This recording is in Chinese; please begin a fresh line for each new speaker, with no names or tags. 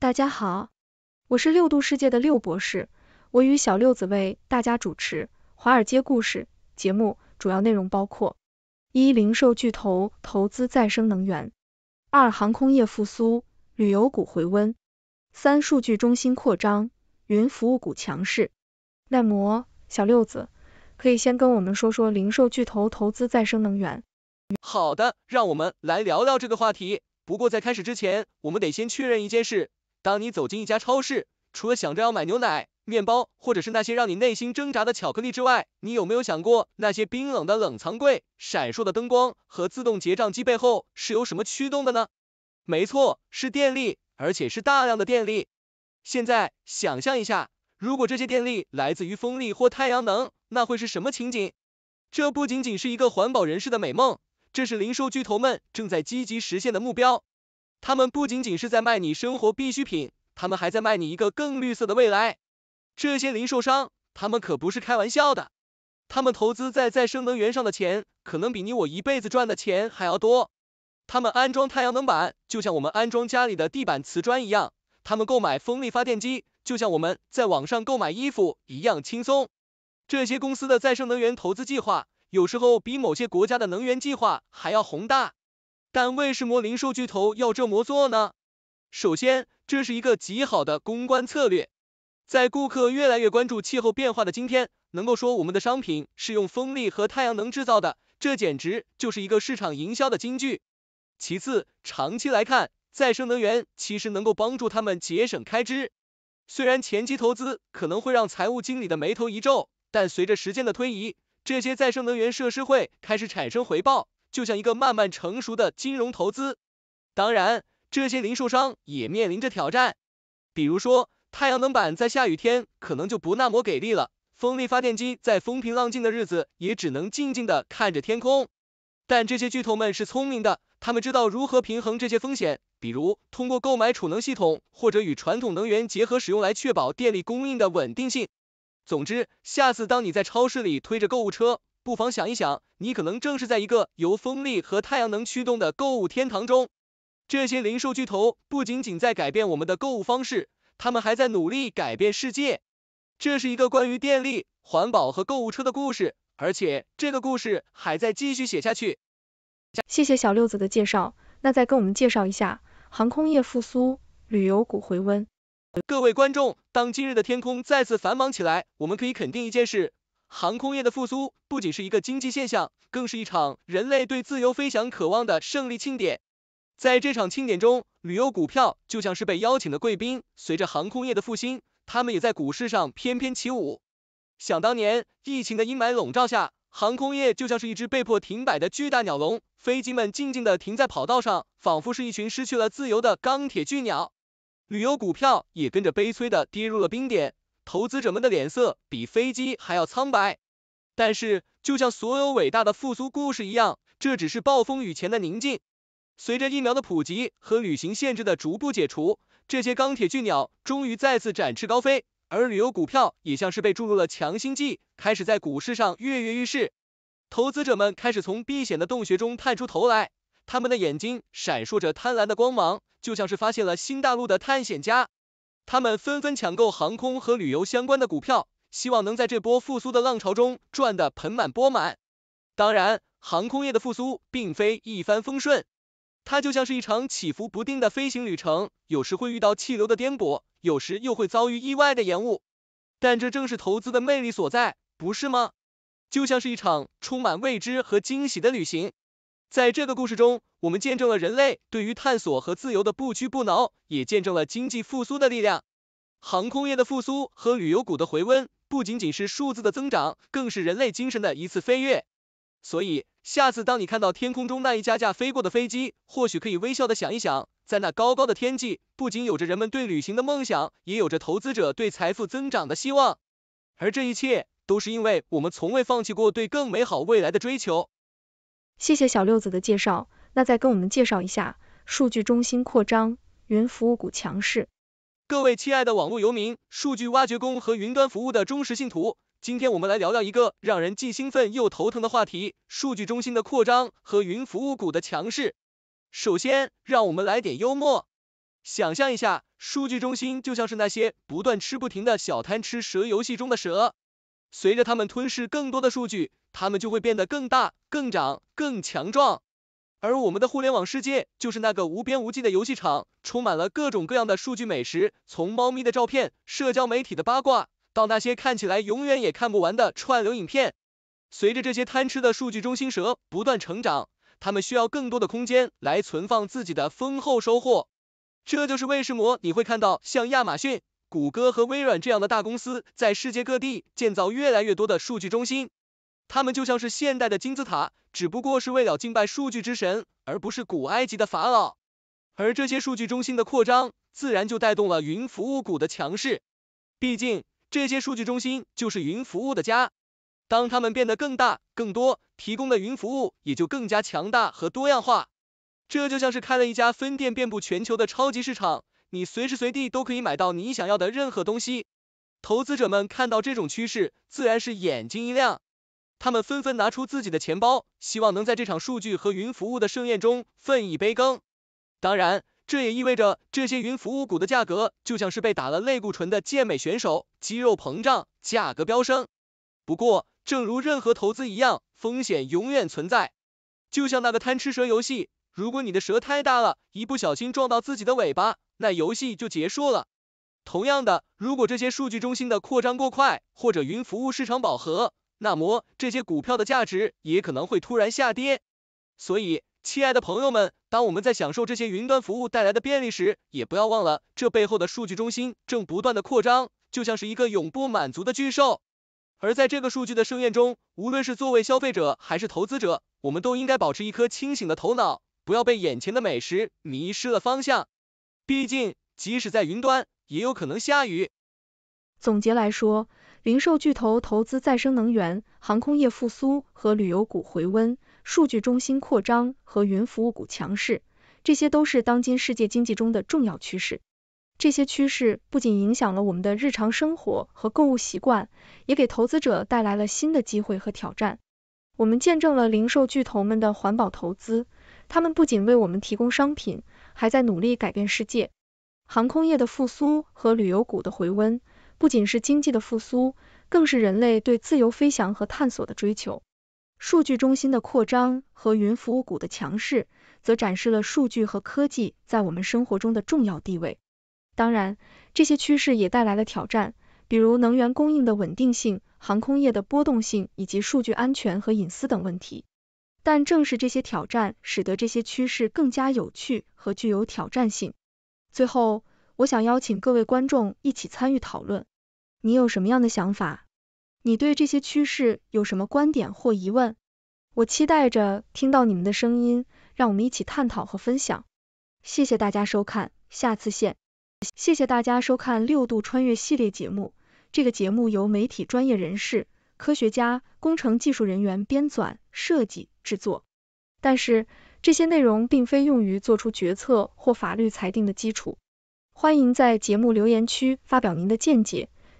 大家好，我是六度世界的六博士，我与小六子为大家主持《华尔街故事》节目，主要内容包括：一、零售巨头投资再生能源；二、航空业复苏，旅游股回温；三、数据中心扩张，云服务股强势。耐磨，小六子，可以先跟我们说说零售巨头投资再生能源。
好的，让我们来聊聊这个话题。不过在开始之前，我们得先确认一件事。当你走进一家超市，除了想着要买牛奶、面包，或者是那些让你内心挣扎的巧克力之外，你有没有想过，那些冰冷的冷藏柜、闪烁的灯光和自动结账机背后是由什么驱动的呢？没错，是电力，而且是大量的电力。现在，想象一下，如果这些电力来自于风力或太阳能，那会是什么情景？这不仅仅是一个环保人士的美梦，这是零售巨头们正在积极实现的目标。他们不仅仅是在卖你生活必需品，他们还在卖你一个更绿色的未来。这些零售商，他们可不是开玩笑的。他们投资在再生能源上的钱，可能比你我一辈子赚的钱还要多。他们安装太阳能板，就像我们安装家里的地板瓷砖一样；他们购买风力发电机，就像我们在网上购买衣服一样轻松。这些公司的再生能源投资计划，有时候比某些国家的能源计划还要宏大。但为什么零售巨头要这么做呢？首先，这是一个极好的公关策略。在顾客越来越关注气候变化的今天，能够说我们的商品是用风力和太阳能制造的，这简直就是一个市场营销的金句。其次，长期来看，再生能源其实能够帮助他们节省开支。虽然前期投资可能会让财务经理的眉头一皱，但随着时间的推移，这些再生能源设施会开始产生回报。就像一个慢慢成熟的金融投资，当然，这些零售商也面临着挑战，比如说，太阳能板在下雨天可能就不那么给力了，风力发电机在风平浪静的日子也只能静静的看着天空。但这些巨头们是聪明的，他们知道如何平衡这些风险，比如通过购买储能系统或者与传统能源结合使用来确保电力供应的稳定性。总之，下次当你在超市里推着购物车，不妨想一想，你可能正是在一个由风力和太阳能驱动的购物天堂中。这些零售巨头不仅仅在改变我们的购物方式，他们还在努力改变世界。这是一个关于电力、环保和购物车的故事，而且这个故事还在继续写下去。
谢谢小六子的介绍，那再跟我们介绍一下航空业复苏、旅游股回温。
各位观众，当今日的天空再次繁忙起来，我们可以肯定一件事。航空业的复苏不仅是一个经济现象，更是一场人类对自由飞翔渴望的胜利庆典。在这场庆典中，旅游股票就像是被邀请的贵宾，随着航空业的复兴，他们也在股市上翩翩起舞。想当年，疫情的阴霾笼罩下，航空业就像是一只被迫停摆的巨大鸟笼，飞机们静静地停在跑道上，仿佛是一群失去了自由的钢铁巨鸟。旅游股票也跟着悲催的跌入了冰点。投资者们的脸色比飞机还要苍白，但是就像所有伟大的复苏故事一样，这只是暴风雨前的宁静。随着疫苗的普及和旅行限制的逐步解除，这些钢铁巨鸟终于再次展翅高飞，而旅游股票也像是被注入了强心剂，开始在股市上跃跃欲试。投资者们开始从避险的洞穴中探出头来，他们的眼睛闪烁着贪婪的光芒，就像是发现了新大陆的探险家。他们纷纷抢购航空和旅游相关的股票，希望能在这波复苏的浪潮中赚得盆满钵满。当然，航空业的复苏并非一帆风顺，它就像是一场起伏不定的飞行旅程，有时会遇到气流的颠簸，有时又会遭遇意外的延误。但这正是投资的魅力所在，不是吗？就像是一场充满未知和惊喜的旅行。在这个故事中，我们见证了人类对于探索和自由的不屈不挠，也见证了经济复苏的力量。航空业的复苏和旅游股的回温，不仅仅是数字的增长，更是人类精神的一次飞跃。所以，下次当你看到天空中那一架架飞过的飞机，或许可以微笑的想一想，在那高高的天际，不仅有着人们对旅行的梦想，也有着投资者对财富增长的希望。而这一切，都是因为我们从未放弃过对更美好未来的追求。
谢谢小六子的介绍，那再跟我们介绍一下数据中心扩张，云服务股强势。
各位亲爱的网络游民、数据挖掘工和云端服务的忠实信徒，今天我们来聊聊一个让人既兴奋又头疼的话题：数据中心的扩张和云服务股的强势。首先，让我们来点幽默，想象一下，数据中心就像是那些不断吃不停的小贪吃蛇游戏中的蛇，随着他们吞噬更多的数据。它们就会变得更大、更长、更强壮。而我们的互联网世界就是那个无边无际的游戏场，充满了各种各样的数据美食，从猫咪的照片、社交媒体的八卦，到那些看起来永远也看不完的串流影片。随着这些贪吃的数据中心蛇不断成长，它们需要更多的空间来存放自己的丰厚收获。这就是为什么你会看到像亚马逊、谷歌和微软这样的大公司在世界各地建造越来越多的数据中心。他们就像是现代的金字塔，只不过是为了敬拜数据之神，而不是古埃及的法老。而这些数据中心的扩张，自然就带动了云服务股的强势。毕竟，这些数据中心就是云服务的家。当它们变得更大、更多，提供的云服务也就更加强大和多样化。这就像是开了一家分店遍布全球的超级市场，你随时随地都可以买到你想要的任何东西。投资者们看到这种趋势，自然是眼睛一亮。他们纷纷拿出自己的钱包，希望能在这场数据和云服务的盛宴中分一杯羹。当然，这也意味着这些云服务股的价格就像是被打了类固醇的健美选手，肌肉膨胀，价格飙升。不过，正如任何投资一样，风险永远存在。就像那个贪吃蛇游戏，如果你的蛇太大了，一不小心撞到自己的尾巴，那游戏就结束了。同样的，如果这些数据中心的扩张过快，或者云服务市场饱和，那么，这些股票的价值也可能会突然下跌。所以，亲爱的朋友们，当我们在享受这些云端服务带来的便利时，也不要忘了，这背后的数据中心正不断的扩张，就像是一个永不满足的巨兽。而在这个数据的盛宴中，无论是作为消费者还是投资者，我们都应该保持一颗清醒的头脑，不要被眼前的美食迷失了方向。毕竟，即使在云端，也有可能下雨。
总结来说，零售巨头投资再生能源，航空业复苏和旅游股回温，数据中心扩张和云服务股强势，这些都是当今世界经济中的重要趋势。这些趋势不仅影响了我们的日常生活和购物习惯，也给投资者带来了新的机会和挑战。我们见证了零售巨头们的环保投资，他们不仅为我们提供商品，还在努力改变世界。航空业的复苏和旅游股的回温。不仅是经济的复苏，更是人类对自由飞翔和探索的追求。数据中心的扩张和云服务股的强势，则展示了数据和科技在我们生活中的重要地位。当然，这些趋势也带来了挑战，比如能源供应的稳定性、航空业的波动性以及数据安全和隐私等问题。但正是这些挑战，使得这些趋势更加有趣和具有挑战性。最后，我想邀请各位观众一起参与讨论。你有什么样的想法？你对这些趋势有什么观点或疑问？我期待着听到你们的声音，让我们一起探讨和分享。谢谢大家收看，下次见。谢谢大家收看六度穿越系列节目。这个节目由媒体专业人士、科学家、工程技术人员编纂、设计、制作，但是这些内容并非用于做出决策或法律裁定的基础。欢迎在节目留言区发表您的见解。